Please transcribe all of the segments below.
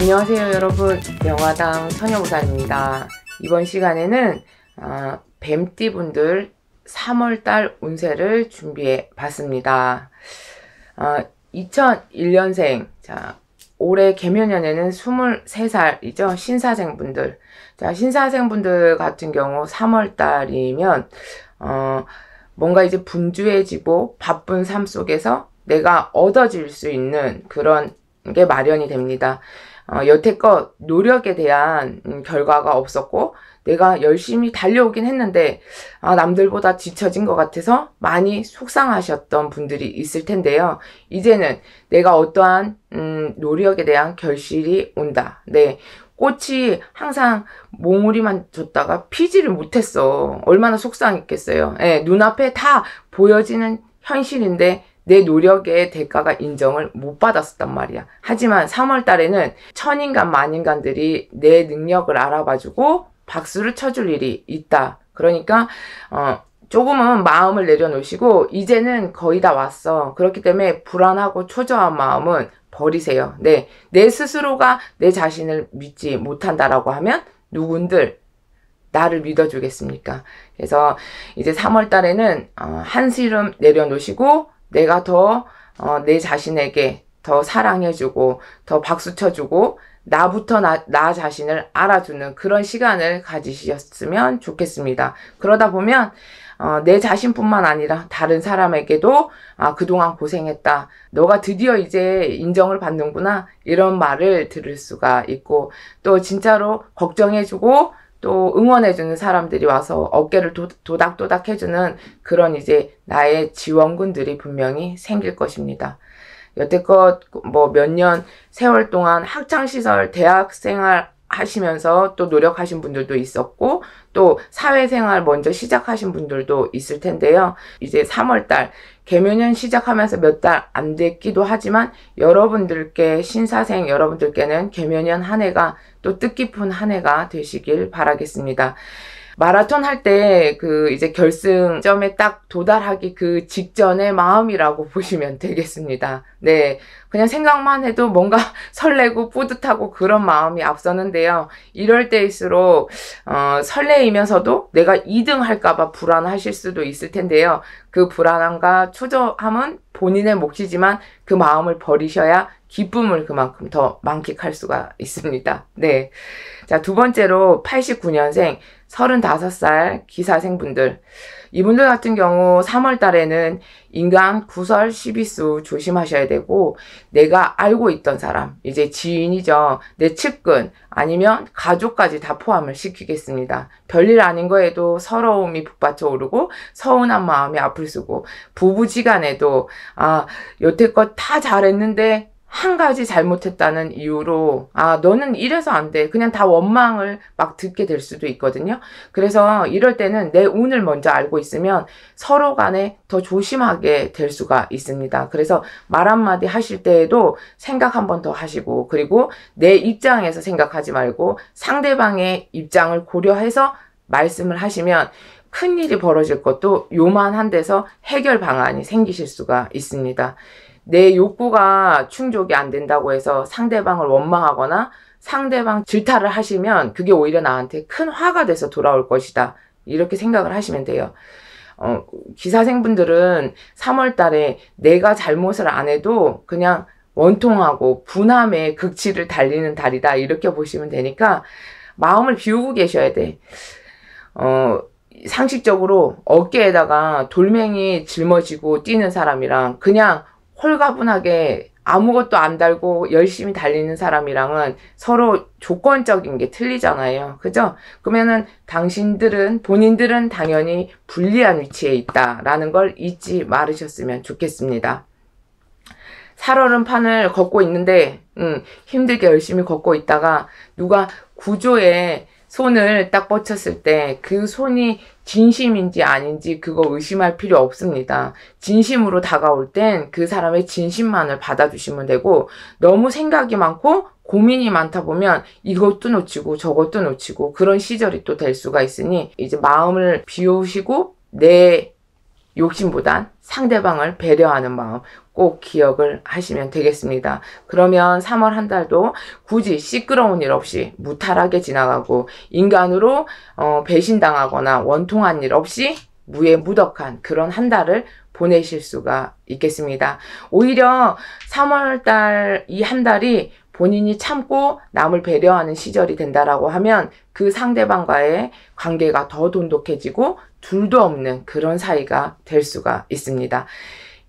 안녕하세요 여러분 영화당 천여무사입니다 이번 시간에는 어, 뱀띠분들 3월달 운세를 준비해 봤습니다 어, 2001년생 자 올해 개면연에는 23살이죠 신사생분들 자 신사생분들 같은 경우 3월달이면 어, 뭔가 이제 분주해지고 바쁜 삶 속에서 내가 얻어질 수 있는 그런 게 마련이 됩니다. 어, 여태껏 노력에 대한 음, 결과가 없었고 내가 열심히 달려오긴 했는데 아, 남들보다 지쳐진것 같아서 많이 속상하셨던 분들이 있을 텐데요. 이제는 내가 어떠한 음, 노력에 대한 결실이 온다. 네. 꽃이 항상 몽우리만 줬다가 피지를 못했어. 얼마나 속상했겠어요. 네, 눈앞에 다 보여지는 현실인데 내 노력의 대가가 인정을 못 받았었단 말이야. 하지만 3월 달에는 천인간 만인간들이 내 능력을 알아봐주고 박수를 쳐줄 일이 있다. 그러니까 어, 조금은 마음을 내려놓으시고 이제는 거의 다 왔어. 그렇기 때문에 불안하고 초조한 마음은 버리세요. 네, 내 스스로가 내 자신을 믿지 못한다라고 하면 누군들 나를 믿어주겠습니까? 그래서 이제 3월 달에는 어, 한시름 내려놓으시고 내가 더내 어, 자신에게 더 사랑해주고 더 박수 쳐주고 나부터 나, 나, 자신을 알아주는 그런 시간을 가지셨으면 좋겠습니다. 그러다 보면 어, 내 자신뿐만 아니라 다른 사람에게도 아, 그동안 고생했다. 너가 드디어 이제 인정을 받는구나. 이런 말을 들을 수가 있고 또 진짜로 걱정해주고 또 응원해주는 사람들이 와서 어깨를 도, 닥도닥 해주는 그런 이제 나의 지원군들이 분명히 생길 것입니다. 여태껏 뭐 몇 년 세월 동안 학창시절 대학생활 하시면서 또 노력하신 분들도 있었고 또 사회생활 먼저 시작하신 분들도 있을 텐데요. 이제 3월달 개묘년 시작하면서 몇 달 안 됐기도 하지만 여러분들께 신사생 여러분들께는 개묘년 한 해가 또 뜻깊은 한 해가 되시길 바라겠습니다. 마라톤 할 때 그 이제 결승점에 딱 도달하기 그 직전의 마음이라고 보시면 되겠습니다. 네. 그냥 생각만 해도 뭔가 설레고 뿌듯하고 그런 마음이 앞서는데요. 이럴 때일수록 어, 설레이면서도 내가 2등 할까봐 불안하실 수도 있을 텐데요. 그 불안함과 초조함은 본인의 몫이지만 그 마음을 버리셔야 기쁨을 그만큼 더 만끽할 수가 있습니다. 네. 자, 두 번째로 89년생 35살 기사생분들 이분들 같은 경우 3월 달에는 인간 구설 시비수 조심하셔야 되고 내가 알고 있던 사람 이제 지인이죠 내 측근 아니면 가족까지 다 포함을 시키겠습니다 별일 아닌 거에도 서러움이 북받쳐 오르고 서운한 마음이 앞을 쓰고 부부지간에도 아 여태껏 다 잘했는데 한 가지 잘못했다는 이유로 아 너는 이래서 안 돼 그냥 다 원망을 막 듣게 될 수도 있거든요 그래서 이럴 때는 내 운을 먼저 알고 있으면 서로 간에 더 조심하게 될 수가 있습니다 그래서 말 한마디 하실 때에도 생각 한 번 더 하시고 그리고 내 입장에서 생각하지 말고 상대방의 입장을 고려해서 말씀을 하시면 큰일이 벌어질 것도 요만한 데서 해결 방안이 생기실 수가 있습니다 내 욕구가 충족이 안 된다고 해서 상대방을 원망하거나 상대방 질타를 하시면 그게 오히려 나한테 큰 화가 돼서 돌아올 것이다. 이렇게 생각을 하시면 돼요. 어, 기사생분들은 3월 달에 내가 잘못을 안 해도 그냥 원통하고 분함의 극치를 달리는 달이다. 이렇게 보시면 되니까 마음을 비우고 계셔야 돼. 어, 상식적으로 어깨에다가 돌멩이 짊어지고 뛰는 사람이랑 그냥 홀가분하게 아무것도 안 달고 열심히 달리는 사람이랑은 서로 조건적인 게 틀리잖아요. 그죠? 그러면은 당신들은, 본인들은 당연히 불리한 위치에 있다라는 걸 잊지 말으셨으면 좋겠습니다. 살얼음 판을 걷고 있는데, 음, 힘들게 열심히 걷고 있다가 누가 구조에 손을 딱 뻗쳤을 때 그 손이 진심인지 아닌지 그거 의심할 필요 없습니다. 진심으로 다가올 땐 그 사람의 진심만을 받아주시면 되고 너무 생각이 많고 고민이 많다 보면 이것도 놓치고 저것도 놓치고 그런 시절이 또 될 수가 있으니 이제 마음을 비우시고 내 욕심보단 상대방을 배려하는 마음 꼭 기억을 하시면 되겠습니다. 그러면 3월 한 달도 굳이 시끄러운 일 없이 무탈하게 지나가고 인간으로 어, 배신당하거나 원통한 일 없이 무에무덕한 그런 한 달을 보내실 수가 있겠습니다. 오히려 3월 달 이 한 달이 본인이 참고 남을 배려하는 시절이 된다라고 하면 그 상대방과의 관계가 더 돈독해지고 둘도 없는 그런 사이가 될 수가 있습니다.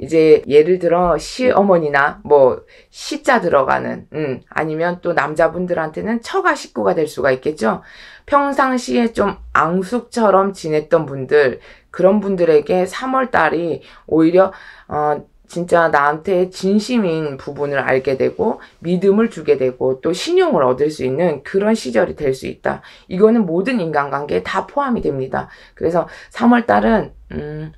이제 예를 들어 시어머니나 뭐 시자 들어가는 음, 아니면 또 남자분들한테는 처가 식구가 될 수가 있겠죠. 평상시에 좀 앙숙처럼 지냈던 분들 그런 분들에게 3월 달이 오히려 어 진짜 나한테 진심인 부분을 알게 되고 믿음을 주게 되고 또 신용을 얻을 수 있는 그런 시절이 될 수 있다. 이거는 모든 인간관계에 다 포함이 됩니다. 그래서 3월 달은 음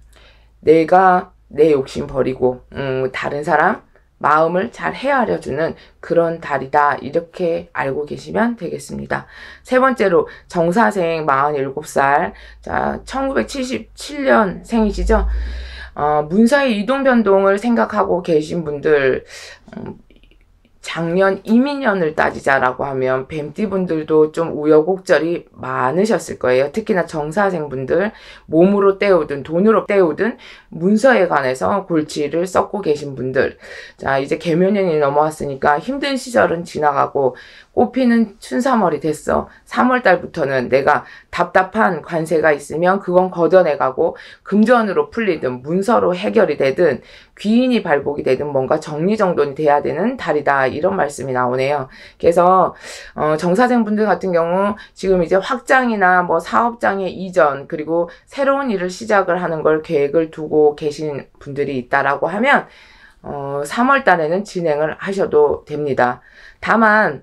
내가 내 욕심 버리고 음, 다른 사람 마음을 잘 헤아려 주는 그런 달이다. 이렇게 알고 계시면 되겠습니다. 세 번째로 정사생 47살. 자, 1977년 생이시죠? 어, 문서의 이동 변동을 생각하고 계신 분들 음, 작년 이민년을 따지자라고 하면 뱀띠분들도 좀 우여곡절이 많으셨을 거예요. 특히나 정사생분들 몸으로 때우든 돈으로 때우든 문서에 관해서 골치를 썩고 계신 분들 자 이제 개면년이 넘어왔으니까 힘든 시절은 지나가고 꽃피는 춘삼월이 됐어. 3월달부터는 내가 답답한 관세가 있으면 그건 걷어내가고 금전으로 풀리든 문서로 해결이 되든 귀인이 발복이 되든 뭔가 정리정돈이 돼야 되는 달이다. 이런 말씀이 나오네요. 그래서 어, 정사생분들 같은 경우 지금 이제 확장이나 뭐 사업장의 이전 그리고 새로운 일을 시작을 하는 걸 계획을 두고 계신 분들이 있다라고 하면 어, 3월 달에는 진행을 하셔도 됩니다. 다만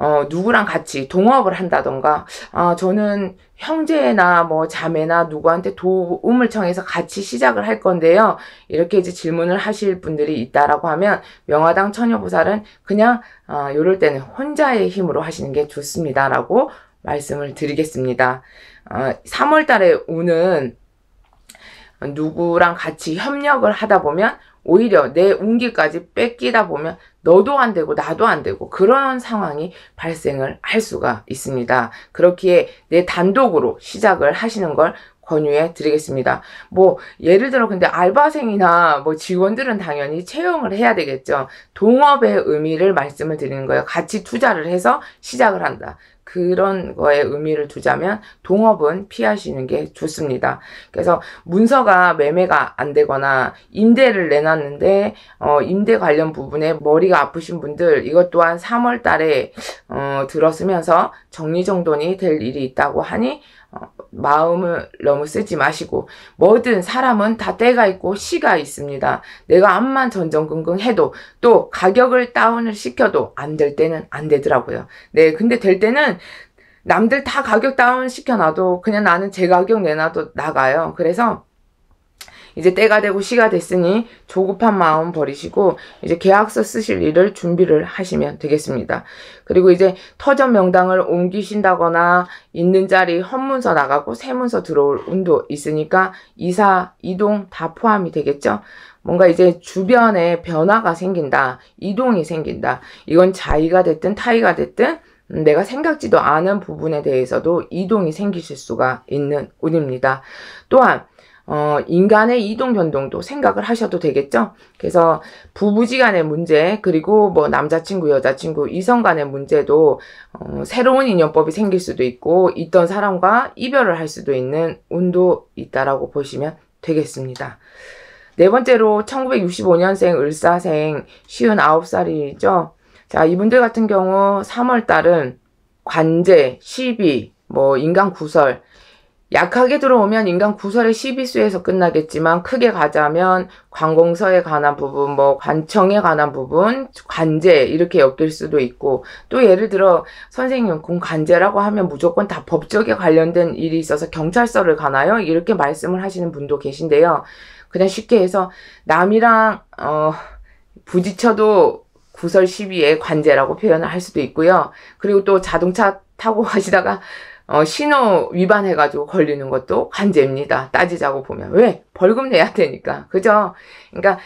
어, 누구랑 같이 동업을 한다던가, 아, 저는 형제나 뭐 자매나 누구한테 도움을 청해서 같이 시작을 할 건데요. 이렇게 이제 질문을 하실 분들이 있다라고 하면 명화당 처녀보살은 그냥, 아, 요럴 때는 혼자의 힘으로 하시는 게 좋습니다라고 말씀을 드리겠습니다. 아, 어, 3월 달에 오는 누구랑 같이 협력을 하다 보면 오히려 내 운기까지 뺏기다 보면 너도 안 되고 나도 안 되고 그런 상황이 발생을 할 수가 있습니다. 그렇기에 내 단독으로 시작을 하시는 걸 권유해 드리겠습니다. 뭐 예를 들어 근데 알바생이나 뭐 직원들은 당연히 채용을 해야 되겠죠. 동업의 의미를 말씀을 드리는 거예요. 같이 투자를 해서 시작을 한다. 그런 거에 의미를 두자면 동업은 피하시는 게 좋습니다. 그래서 문서가 매매가 안 되거나 임대를 내놨는데 어, 임대 관련 부분에 머리가 아프신 분들 이것 또한 3월 달에 어, 들었으면서 정리정돈이 될 일이 있다고 하니 마음을 너무 쓰지 마시고 뭐든 사람은 다 때가 있고 시가 있습니다. 내가 암만 전전긍긍 해도 또 가격을 다운을 시켜도 안 될 때는 안 되더라고요. 네 근데 될 때는 남들 다 가격 다운 시켜놔도 그냥 나는 제 가격 내놔도 나가요. 그래서 이제 때가 되고 시가 됐으니 조급한 마음 버리시고 이제 계약서 쓰실 일을 준비를 하시면 되겠습니다. 그리고 이제 터전 명당을 옮기신다거나 있는 자리 헌문서 나가고 세문서 들어올 운도 있으니까 이사, 이동 다 포함이 되겠죠? 뭔가 이제 주변에 변화가 생긴다. 이동이 생긴다. 이건 자의가 됐든 타의가 됐든 음, 내가 생각지도 않은 부분에 대해서도 이동이 생기실 수가 있는 운입니다. 또한 어, 인간의 이동 변동도 생각을 하셔도 되겠죠. 그래서 부부지 간의 문제 그리고 뭐 남자친구 여자친구 이성 간의 문제도 어, 새로운 인연법이 생길 수도 있고 있던 사람과 이별을 할 수도 있는 운도 있다라고 보시면 되겠습니다. 네 번째로 1965년생 을사생 쉬 9살이죠. 자 이분들 같은 경우 3월달은 관제, 시비, 뭐 인간 구설 약하게 들어오면 인간 구설의 시비수에서 끝나겠지만 크게 가자면 관공서에 관한 부분, 뭐 관청에 관한 부분, 관제 이렇게 엮일 수도 있고 또 예를 들어 선생님 공 관제라고 하면 무조건 다 법적에 관련된 일이 있어서 경찰서를 가나요? 이렇게 말씀을 하시는 분도 계신데요. 그냥 쉽게 해서 남이랑 어 부딪혀도 구설 시비의 관제라고 표현을 할 수도 있고요. 그리고 또 자동차 타고 가시다가 어, 신호 위반해가지고 걸리는 것도 관제입니다. 따지자고 보면. 왜? 벌금 내야 되니까. 그죠? 그러니까,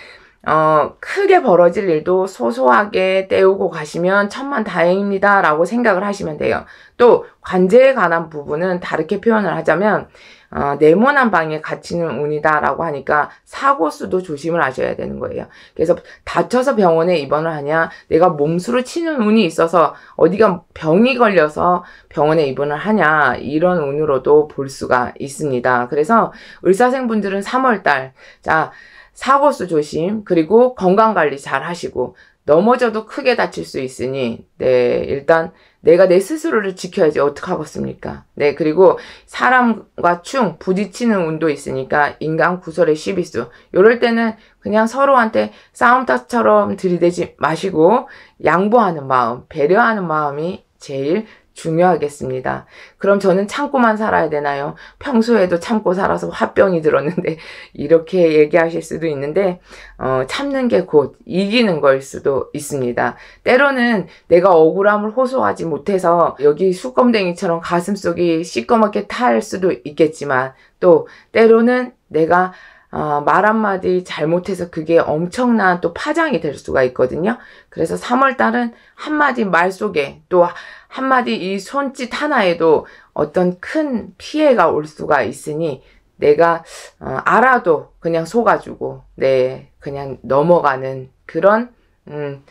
어, 크게 벌어질 일도 소소하게 때우고 가시면 천만 다행입니다. 라고 생각을 하시면 돼요. 또, 관제에 관한 부분은 다르게 표현을 하자면, 어, 네모난 방에 갇히는 운이다라고 하니까 사고 수도 조심을 하셔야 되는 거예요. 그래서 다쳐서 병원에 입원을 하냐, 내가 몸수로 치는 운이 있어서 어디가 병이 걸려서 병원에 입원을 하냐 이런 운으로도 볼 수가 있습니다. 그래서 의사생분들은 3월달 자 사고 수 조심 그리고 건강 관리 잘 하시고 넘어져도 크게 다칠 수 있으니 네 일단 내가 내 스스로를 지켜야지 어떻게하겠습니까 네, 그리고 사람과 충 부딪히는 운도 있으니까 인간 구설의 시비수. 요럴 때는 그냥 서로한테 싸움타처럼 들이대지 마시고 양보하는 마음, 배려하는 마음이 제일 중요하겠습니다. 그럼 저는 참고만 살아야 되나요? 평소에도 참고 살아서 화병이 들었는데 이렇게 얘기하실 수도 있는데 어, 참는 게 곧 이기는 걸 수도 있습니다. 때로는 내가 억울함을 호소하지 못해서 여기 수검댕이처럼 가슴속이 시꺼멓게 탈 수도 있겠지만 또 때로는 내가 아, 말 한마디 잘못해서 그게 엄청난 또 파장이 될 수가 있거든요. 그래서 3월달은 한마디 말 속에 또 한마디 이 손짓 하나에도 어떤 큰 피해가 올 수가 있으니 내가 어, 알아도 그냥 속아주고 네 그냥 넘어가는 그런 음,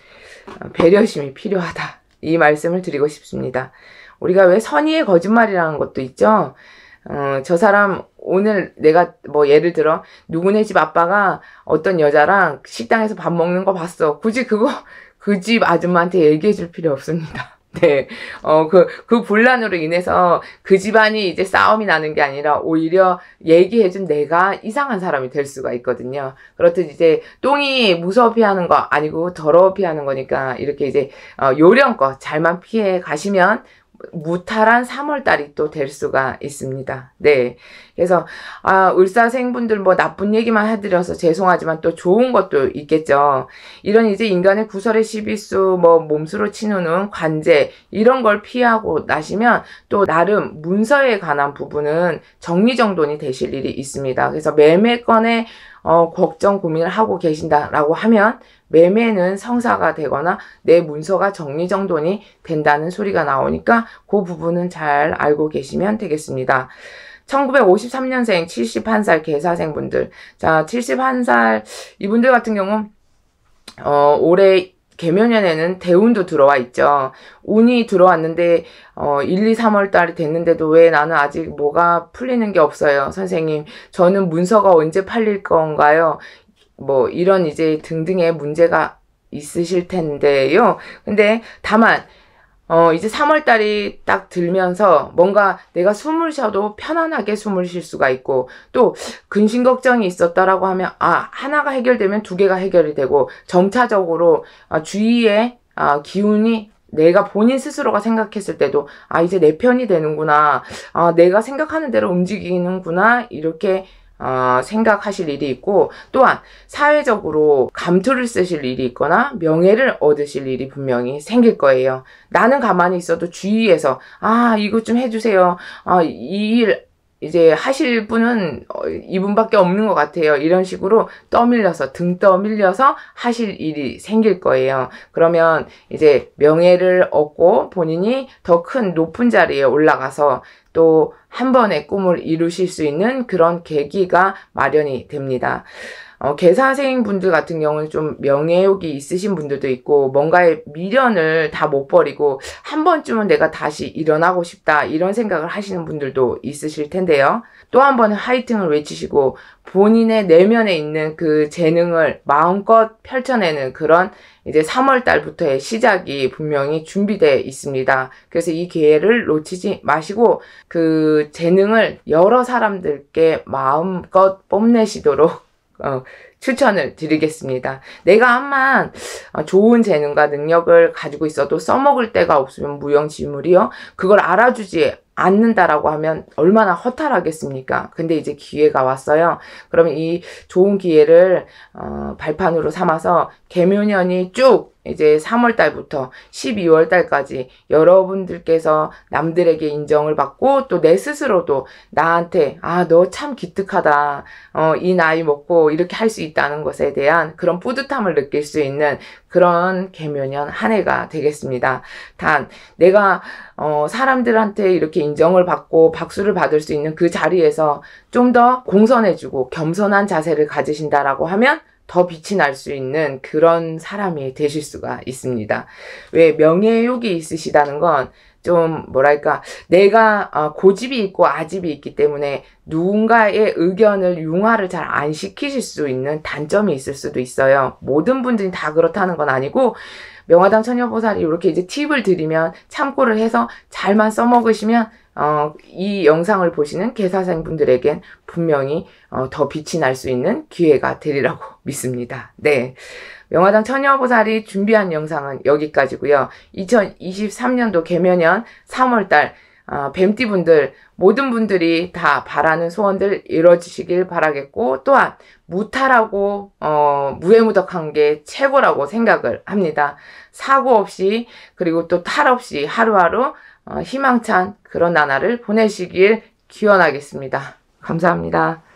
배려심이 필요하다 이 말씀을 드리고 싶습니다. 우리가 왜 선의의 거짓말이라는 것도 있죠. 어, 저 사람 오늘 내가 뭐 예를 들어 누구네 집 아빠가 어떤 여자랑 식당에서 밥 먹는 거 봤어. 굳이 그거 그 집 아줌마한테 얘기해 줄 필요 없습니다. 네. 어, 그, 그 분란으로 인해서 그 집안이 이제 싸움이 나는 게 아니라 오히려 얘기해준 내가 이상한 사람이 될 수가 있거든요. 그렇듯 이제 똥이 무서워 피하는 거 아니고 더러워 피하는 거니까 이렇게 이제 어, 요령껏 잘만 피해 가시면 무탈한 3월달이 또 될 수가 있습니다. 네. 그래서, 아, 울사생분들 뭐 나쁜 얘기만 해드려서 죄송하지만 또 좋은 것도 있겠죠. 이런 이제 인간의 구설의 시비수, 뭐 몸수로 치누는 관제, 이런 걸 피하고 나시면 또 나름 문서에 관한 부분은 정리정돈이 되실 일이 있습니다. 그래서 매매건에 어, 걱정 고민을 하고 계신다라고 하면 매매는 성사가 되거나 내 문서가 정리정돈이 된다는 소리가 나오니까 그 부분은 잘 알고 계시면 되겠습니다. 1953년생 71살 개사생분들 자 71살 이분들 같은 경우 어, 올해 개면연에는 대운도 들어와 있죠. 운이 들어왔는데 어 1, 2, 3월 달이 됐는데도 왜 나는 아직 뭐가 풀리는 게 없어요. 선생님, 저는 문서가 언제 팔릴 건가요? 뭐 이런 이제 등등의 문제가 있으실 텐데요. 근데 다만 어, 이제 3월달이 딱 들면서 뭔가 내가 숨을 쉬어도 편안하게 숨을 쉴 수가 있고 또 근심 걱정이 있었다라고 하면 아, 하나가 해결되면 두 개가 해결이 되고 점차적으로 아, 주위에 아, 기운이 내가 본인 스스로가 생각했을 때도 아, 이제 내 편이 되는구나. 아, 내가 생각하는 대로 움직이는구나. 이렇게 어, 생각하실 일이 있고 또한 사회적으로 감투를 쓰실 일이 있거나 명예를 얻으실 일이 분명히 생길 거예요. 나는 가만히 있어도 주위에서 아 이것 좀 해주세요. 아, 이일 이제 하실 분은 어, 이분밖에 없는 것 같아요. 이런 식으로 떠밀려서 등 떠밀려서 하실 일이 생길 거예요. 그러면 이제 명예를 얻고 본인이 더 큰 높은 자리에 올라가서 또 한 번의 꿈을 이루실 수 있는 그런 계기가 마련이 됩니다. 어, 개사생 분들 같은 경우는 좀 명예욕이 있으신 분들도 있고 뭔가의 미련을 다 못 버리고 한 번쯤은 내가 다시 일어나고 싶다 이런 생각을 하시는 분들도 있으실 텐데요. 또 한번 화이팅을 외치시고 본인의 내면에 있는 그 재능을 마음껏 펼쳐내는 그런 이제 3월 달부터의 시작이 분명히 준비되어 있습니다. 그래서 이 기회를 놓치지 마시고 그 재능을 여러 사람들께 마음껏 뽐내시도록 어, 추천을 드리겠습니다. 내가 아마 어, 좋은 재능과 능력을 가지고 있어도 써먹을 데가 없으면 무용지물이요. 그걸 알아주지 않는다라고 하면 얼마나 허탈하겠습니까? 근데 이제 기회가 왔어요. 그러면 이 좋은 기회를 어, 발판으로 삼아서 개묘년이 쭉 이제 3월달부터 12월달까지 여러분들께서 남들에게 인정을 받고 또 내 스스로도 나한테 아 너 참 기특하다 어, 이 나이 먹고 이렇게 할 수 있다는 것에 대한 그런 뿌듯함을 느낄 수 있는 그런 개묘년 한 해가 되겠습니다. 단 내가 어, 사람들한테 이렇게 인정을 받고 박수를 받을 수 있는 그 자리에서 좀 더공손해지고 겸손한 자세를 가지신다라고 하면 더 빛이 날 수 있는 그런 사람이 되실 수가 있습니다. 왜 명예욕이 있으시다는 건 좀 뭐랄까 내가 어, 고집이 있고 아집이 있기 때문에 누군가의 의견을 융화를 잘 안 시키실 수 있는 단점이 있을 수도 있어요. 모든 분들이 다 그렇다는 건 아니고 명화당 처녀보살이 이렇게 이제 팁을 드리면 참고를 해서 잘만 써먹으시면 어, 이 영상을 보시는 개사생분들에겐 분명히 어, 더 빛이 날 수 있는 기회가 되리라고 믿습니다. 네. 명화당 처녀보살이 준비한 영상은 여기까지고요. 2023년도 개면연 3월달 어, 뱀띠분들 모든 분들이 다 바라는 소원들 이뤄지시길 바라겠고 또한 무탈하고 어, 무해무덕한 게 최고라고 생각을 합니다. 사고 없이 그리고 또 탈 없이 하루하루 어, 희망찬 그런 나날을 보내시길 기원하겠습니다. 감사합니다.